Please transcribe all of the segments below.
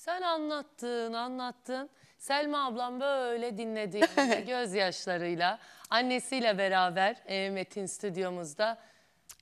Sen anlattın, anlattın. Selma ablam böyle dinledi gözyaşlarıyla. Annesiyle beraber e, Metin stüdyomuzda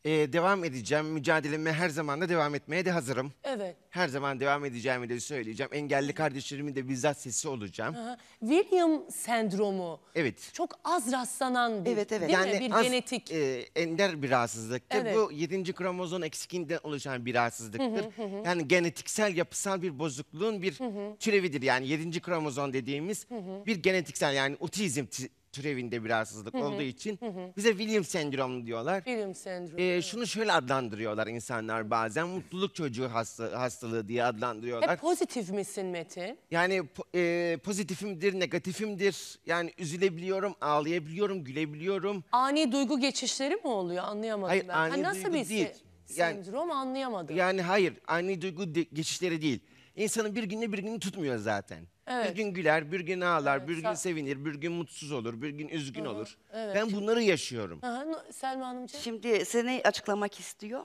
e, devam edeceğim. Mücadeleme her zaman da devam etmeye de hazırım. Evet. Her zaman devam edeceğimi de söyleyeceğim. Engelli kardeşlerimin de bizzat sesi olacağım. Aha. William sendromu. Evet. Çok az rastlanan bir, Evet, evet. değil bir az, genetik. e, ender bir rahatsızlıktır. Evet. Bu 7. kromozom eksikinden oluşan bir rahatsızlıktır. yani genetiksel yapısal bir bozukluğun bir türevidir. Yani 7. kromozom dediğimiz bir genetiksel yani otizm türevinde bir rahatsızlık olduğu için bize William sendromu diyorlar. Film sendromu. Ee, şunu şöyle adlandırıyorlar insanlar bazen mutluluk çocuğu hasta, hastalığı diye adlandırıyorlar. Hep pozitif misin Metin? Yani po- e, pozitifimdir, negatifimdir. Yani üzülebiliyorum, ağlayabiliyorum, gülebiliyorum. Ani duygu geçişleri mi oluyor? Anlayamadım Hayır, ben. Ha, nasıl bir değil. se- Yani- sendrom anlayamadım. Yani hayır, ani duygu geçişleri değil. İnsanın bir günle bir günü tutmuyor zaten. Evet. Bir gün güler, bir gün ağlar, Evet, bir sen- gün sevinir, bir gün mutsuz olur, bir gün üzgün olur. evet. Ben bunları yaşıyorum. Aha, Selma Hanımcığım. Şimdi seni açıklamak istiyor.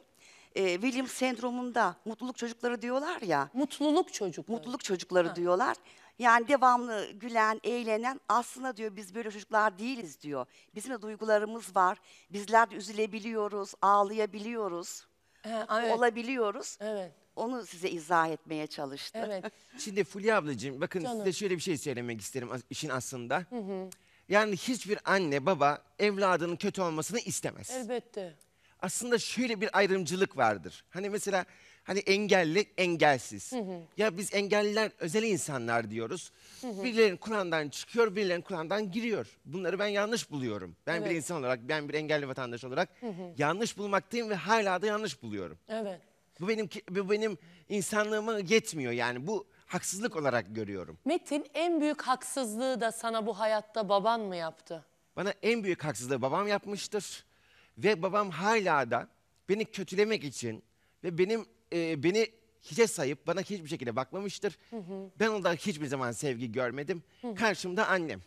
Ee, Williams sendromunda mutluluk çocukları diyorlar ya. Mutluluk çocuk. Mutluluk çocukları diyorlar. Yani devamlı gülen, eğlenen aslında diyor biz böyle çocuklar değiliz diyor. Bizim de duygularımız var. Bizler de üzülebiliyoruz, ağlayabiliyoruz, Ha, evet. olabiliyoruz. Evet onu size izah etmeye çalıştı. Evet. Şimdi Fulya ablacığım bakın Canım. size şöyle bir şey söylemek isterim işin aslında. Yani hiçbir anne baba evladının kötü olmasını istemez. Elbette. Aslında şöyle bir ayrımcılık vardır. Hani mesela hani engelli, engelsiz. Ya biz engelliler özel insanlar diyoruz. Birilerinin Kur'an'dan çıkıyor, birilerinin Kur'an'dan giriyor. Bunları ben yanlış buluyorum. Ben bir insan olarak, ben bir engelli vatandaş olarak yanlış bulmaktayım ve hala da yanlış buluyorum. Evet. Bu benim bu benim insanlığıma yetmiyor yani. Bu haksızlık olarak görüyorum. Metin en büyük haksızlığı da sana bu hayatta baban mı yaptı? Bana en büyük haksızlığı babam yapmıştır. Ve babam hala da beni kötülemek için ve benim e, beni hiçe sayıp bana hiçbir şekilde bakmamıştır. Hı hı. Ben ondan hiçbir zaman sevgi görmedim. Hı hı. Karşımda annem.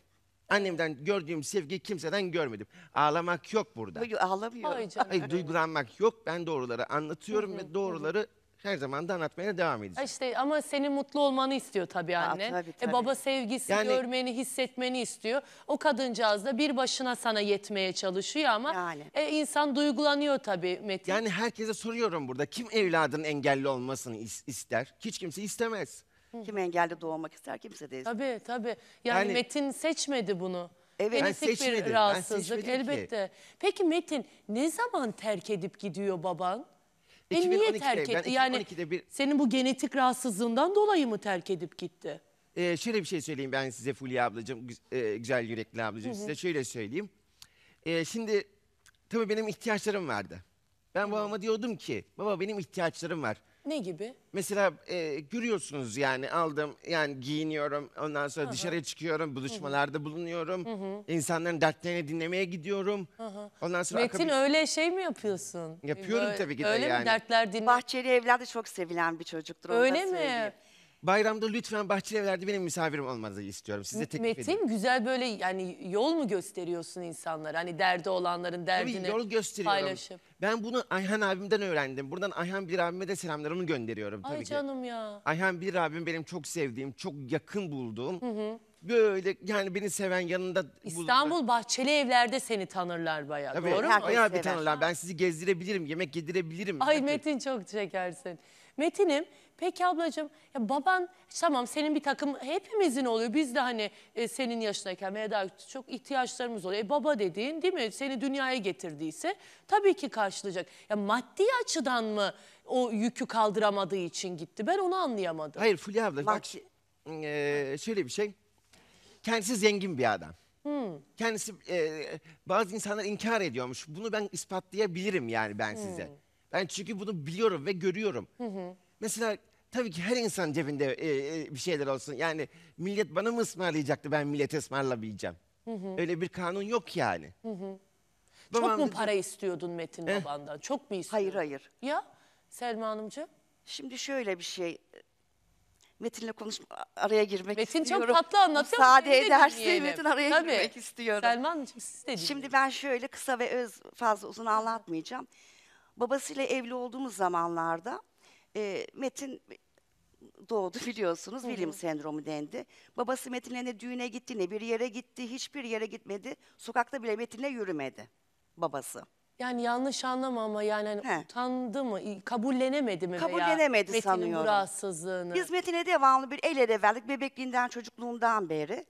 Annemden gördüğüm sevgi kimseden görmedim. Ağlamak yok burada. Buyur, ağlamıyor. Ay canım. Ay, duygulanmak yok. Ben doğruları anlatıyorum ve doğruları her zaman da anlatmaya devam edeceğim. İşte ama senin mutlu olmanı istiyor tabii Aa, anne. tabii, E, baba sevgisi Yani- görmeni, hissetmeni istiyor. O kadıncağız da bir başına sana yetmeye çalışıyor ama Yani. e, insan duygulanıyor tabii Metin. Yani herkese soruyorum burada kim evladın engelli olmasını ister? Hiç kimse istemez. Kim engelli doğmak ister kimse değil. Tabii tabii. Yani, Yani- Metin seçmedi bunu. Evet. Ben Genetik seçmedim, bir ben rahatsızlık ki. elbette. Peki Metin ne zaman terk edip gidiyor baban? Ve niye terk etti? Yani bir- senin bu genetik rahatsızlığından dolayı mı terk edip gitti? Ee, şöyle bir şey söyleyeyim ben size Fulya ablacığım, e, güzel yürekli ablacığım size şöyle söyleyeyim. Ee, şimdi tabii benim ihtiyaçlarım vardı. Ben babama diyordum ki baba benim ihtiyaçlarım var. Ne gibi? Mesela e, görüyorsunuz yani aldım yani giyiniyorum ondan sonra dışarı çıkıyorum buluşmalarda bulunuyorum. İnsanların dertlerini dinlemeye gidiyorum. Ondan sonra Metin öyle şey mi yapıyorsun? Yapıyorum Böyle- tabii ki de Öyle mi yani. dertler dinle? Bahçeli evladı çok sevilen bir çocuktur. Öyle mi? söyleyeyim. Bayramda lütfen bahçeli evlerde benim misafirim olmanızı istiyorum. Size teklif Metin ediyorum. güzel böyle yani yol mu gösteriyorsun insanlara? Hani derdi olanların derdini Tabii yol gösteriyorum. paylaşıp. Ben bunu Ayhan abimden öğrendim. Buradan Ayhan bir abime de selamlarımı gönderiyorum tabii Ay ki. canım ya. Ayhan bir abim benim çok sevdiğim, çok yakın bulduğum. Böyle yani beni seven yanında bulduğum. İstanbul Bahçeli Evler'de seni tanırlar bayağı. Tabii, Doğru mu? Ayhan bir tanırlar. Ben sizi gezdirebilirim, yemek yedirebilirim. Ay Metin çok şekersin. Metin'im peki ablacığım ya baban tamam senin bir takım hepimizin oluyor. Biz de hani e, senin yaşındayken veya daha çok ihtiyaçlarımız oluyor. E, baba dediğin değil mi seni dünyaya getirdiyse tabii ki karşılayacak. Ya maddi açıdan mı o yükü kaldıramadığı için gitti? Ben onu anlayamadım. Hayır Fulya abla bak, bak e, şöyle bir şey. Kendisi zengin bir adam. Hmm. Kendisi e, bazı insanlar inkar ediyormuş. Bunu ben ispatlayabilirim yani ben size. Hmm. Ben çünkü bunu biliyorum ve görüyorum. Mesela tabii ki her insan cebinde e, e, bir şeyler olsun. Yani millet bana mı ısmarlayacaktı ben millete ısmarlamayacağım. Öyle bir kanun yok yani. Çok mu para istiyordun Metin eh. babandan? Çok mu istiyordun? Hayır hayır. Ya Selma Hanımcığım? Şimdi şöyle bir şey. Metin'le konuşma araya girmek Metin istiyorum. çok tatlı anlatıyor. Sade Müsaade seni ederse Metin araya Tabii. girmek istiyorum. Selma Hanımcığım siz de dinleyin. Şimdi ben şöyle kısa ve öz fazla uzun anlatmayacağım. Babasıyla evli olduğumuz zamanlarda e, Metin doğdu biliyorsunuz. Hı hı. William sendromu dendi. Babası Metin'le ne düğüne gitti ne bir yere gitti. Hiçbir yere gitmedi. Sokakta bile Metin'le yürümedi babası. Yani yanlış anlama ama yani hani utandı mı? Kabullenemedi mi Kabullenemedi veya Metin'in sanıyorum. bu rahatsızlığını? Biz Metin'e devamlı bir el ele verdik bebekliğinden çocukluğundan beri.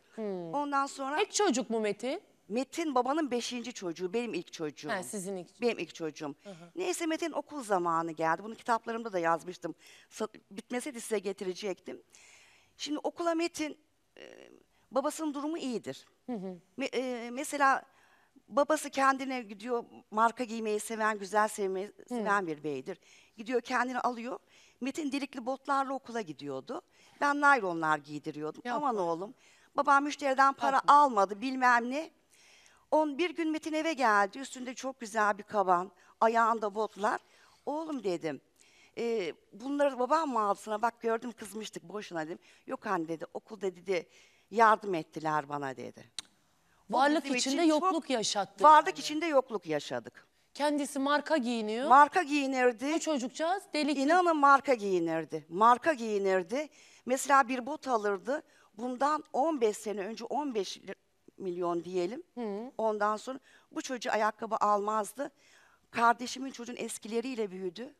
Ondan sonra Tek çocuk mu Metin? Metin babanın beşinci çocuğu, benim ilk çocuğum. Ha, sizin ilk Benim ilk çocuğum. Neyse Metin okul zamanı geldi. Bunu kitaplarımda da yazmıştım. Sa- Bitmeseydi size getirecektim. Şimdi okula Metin, e, babasının durumu iyidir. Me- e, mesela babası kendine gidiyor, marka giymeyi seven, güzel sevmeyi seven bir beydir. Gidiyor kendini alıyor. Metin delikli botlarla okula gidiyordu. Ben naylonlar giydiriyordum. Aman oğlum, babam müşteriden para almadı bilmem ne. On bir gün Metin eve geldi. Üstünde çok güzel bir kaban. Ayağında botlar. Oğlum dedim. E, bunları babam mı aldı sana? Bak gördüm kızmıştık boşuna dedim. Yok anne dedi. Okulda dedi yardım ettiler bana dedi. Varlık bizim için içinde yokluk yaşattı. Varlık yani. içinde yokluk yaşadık. Kendisi marka giyiniyor. Marka giyinirdi. Bu çocukcağız delikli. İnanın marka giyinirdi. Marka giyinirdi. Mesela bir bot alırdı. Bundan 15 sene önce 15 milyon diyelim. Hı. Ondan sonra bu çocuğu ayakkabı almazdı. Kardeşimin çocuğun eskileriyle büyüdü.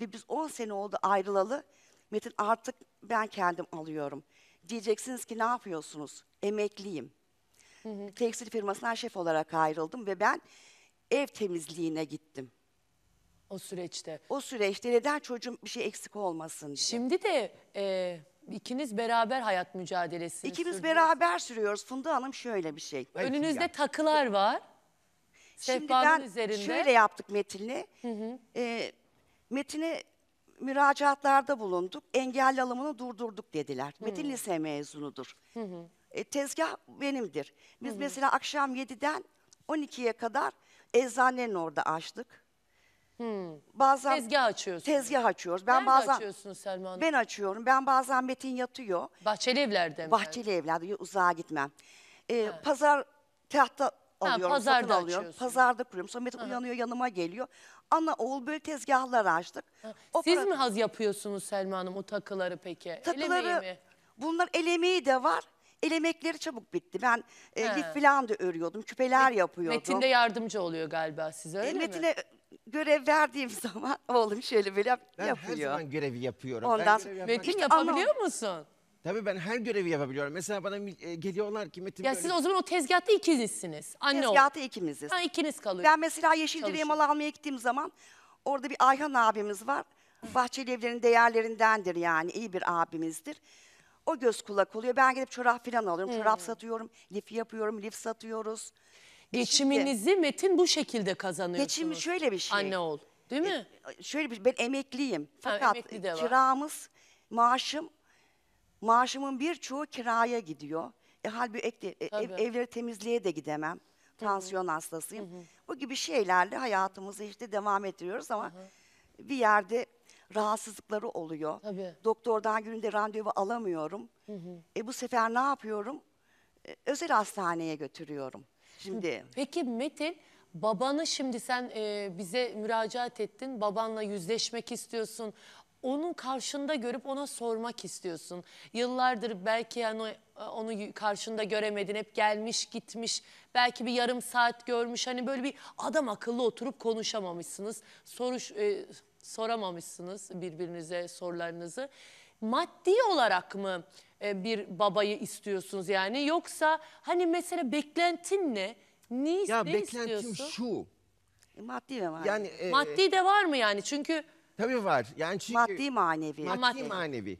Ve biz 10 sene oldu ayrılalı. Metin artık ben kendim alıyorum. Diyeceksiniz ki ne yapıyorsunuz? Emekliyim. Hı hı. Tekstil firmasından şef olarak ayrıldım ve ben ev temizliğine gittim. O süreçte. O süreçte neden çocuğum bir şey eksik olmasın diye. Şimdi de e, İkiniz beraber hayat mücadelesi. İkimiz sürdünüz. beraber sürüyoruz. Funda Hanım şöyle bir şey. Önünüzde ya. takılar var. Şimdi ben üzerinde. şöyle yaptık Metin'i. E, Metin'e müracaatlarda bulunduk. Engelli alımını durdurduk dediler. Hı. Metin lise mezunudur. Hı hı. E, tezgah benimdir. Biz hı hı. mesela akşam 7'den 12'ye kadar eczanenin orada açtık. Hmm. Bazen Tezgah açıyorsunuz. tezgah açıyoruz. Ben Nerede bazen açıyorsunuz Selma Hanım? ben açıyorum. Ben bazen Metin yatıyor. Bahçeli evlerde mi? Bahçeli evlerde uzağa gitmem. Ee, pazar tahta alıyorum, pazarda satın alıyorum. Pazarda kuruyorum. Sonra Metin uyanıyor yanıma geliyor. Ana oğul böyle tezgahlar açtık. O Siz para- mi haz yapıyorsunuz Selma Hanım o takıları peki? El emeği Takıları mi? bunlar el de var. elemekleri çabuk bitti. Ben e, lif falan da örüyordum. Küpeler yapıyordum. Metin de yardımcı oluyor galiba size öyle E, mi? Metin'e görev verdiğim zaman oğlum şöyle böyle yap, Ben her zaman görevi yapıyorum. Ondan ben sonra- görev yaparken- yapabiliyor musun? Tabii ben her görevi yapabiliyorum. Mesela bana e, geliyorlar ki Metin Ya böyle- siz o zaman o tezgahta ikizsiniz. Anne ol. Tezgahta ikimiziz. Ha, ikiniz kalıyor. Ben mesela yeşil direğe mal almaya gittiğim zaman orada bir Ayhan abimiz var. Bahçeli evlerin değerlerindendir yani iyi bir abimizdir. O göz kulak oluyor. Ben gidip çorap falan alıyorum. Çorap satıyorum. Lif yapıyorum. Lif satıyoruz. Geçiminizi Şimdi, Metin bu şekilde kazanıyorsunuz. Geçimi şöyle bir şey. Anne ol. Değil mi? E, e şöyle bir ben emekliyim. Fakat ha, emekli de var. kiramız, maaşım maaşımın birçoğu kiraya gidiyor. E, halbuki e, ev, evleri temizliğe de gidemem. Tansiyon Hı -hı. hastasıyım. Hı -hı. Bu gibi şeylerle hayatımızı işte devam ettiriyoruz ama Hı -hı. bir yerde rahatsızlıkları oluyor. Tabii. Doktordan gününde randevu alamıyorum. Hı hı. E, bu sefer ne yapıyorum? E, özel hastaneye götürüyorum. Şimdi. Peki Metin babanı şimdi sen e, bize müracaat ettin. Babanla yüzleşmek istiyorsun. Onun karşında görüp ona sormak istiyorsun. Yıllardır belki yani onu karşında göremedin. Hep gelmiş gitmiş. Belki bir yarım saat görmüş. Hani böyle bir adam akıllı oturup konuşamamışsınız. Soruş, e, soramamışsınız birbirinize sorularınızı maddi olarak mı e, bir babayı istiyorsunuz yani yoksa hani mesela beklentin ne? Ne, is- Ya ne beklentim istiyorsun? şu. E, maddi ve var? Yani e, Maddi de var mı yani? Çünkü tabii var. Yani çünkü maddi manevi. maddi, Maddi. manevi.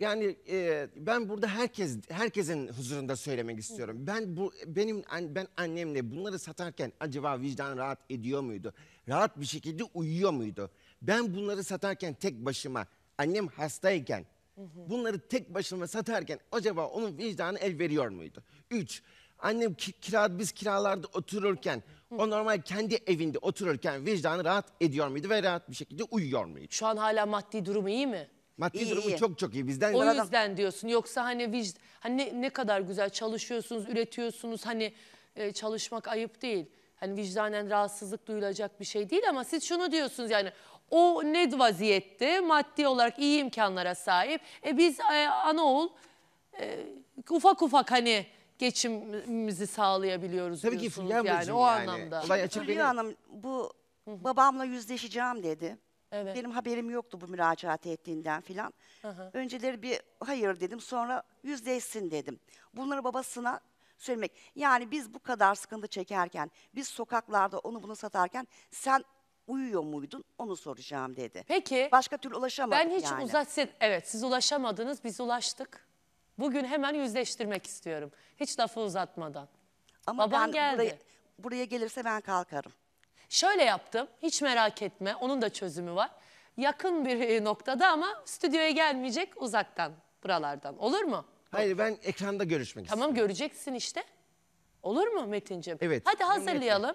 Yani e, ben burada herkes herkesin huzurunda söylemek istiyorum. Ben bu benim ben annemle bunları satarken acaba vicdan rahat ediyor muydu? Rahat bir şekilde uyuyor muydu? Ben bunları satarken tek başıma annem hastayken Bunları tek başıma satarken acaba onun vicdanı el veriyor muydu? Üç, annem ki, kira, biz kiralarda otururken o normal kendi evinde otururken vicdanı rahat ediyor muydu ve rahat bir şekilde uyuyor muydu? Şu an hala maddi durumu iyi mi? Maddi İyi, durumu iyi. çok çok iyi. Bizden O zaten- yüzden diyorsun. Yoksa hani vicd hani ne, ne kadar güzel çalışıyorsunuz, üretiyorsunuz. Hani e, çalışmak ayıp değil. Hani vicdanen rahatsızlık duyulacak bir şey değil ama siz şunu diyorsunuz yani o ne vaziyette? Maddi olarak iyi imkanlara sahip. E biz e, anaoğul e, ufak ufak hani geçimimizi sağlayabiliyoruz Tabii ki diyorsunuz Fulya yani o anlamda. Olay şey, açık Hülya benim. Hanım bu babamla yüzleşeceğim dedi. Evet. Benim haberim yoktu bu müracaat ettiğinden filan. Önceleri bir hayır dedim sonra yüzleşsin dedim. Bunları babasına söylemek. Yani biz bu kadar sıkıntı çekerken, biz sokaklarda onu bunu satarken sen uyuyor muydun onu soracağım dedi. Peki. Başka türlü ulaşamadık Ben hiç yani. uzat evet siz ulaşamadınız biz ulaştık. Bugün hemen yüzleştirmek istiyorum. Hiç lafı uzatmadan. Ama Baban ben geldi. Buraya, buraya gelirse ben kalkarım. Şöyle yaptım. Hiç merak etme. Onun da çözümü var. Yakın bir e, noktada ama stüdyoya gelmeyecek uzaktan buralardan. Olur mu? Hayır ben ekranda görüşmek istiyorum. Tamam göreceksin işte. Olur mu Metin'ciğim? Evet. Hadi hazırlayalım.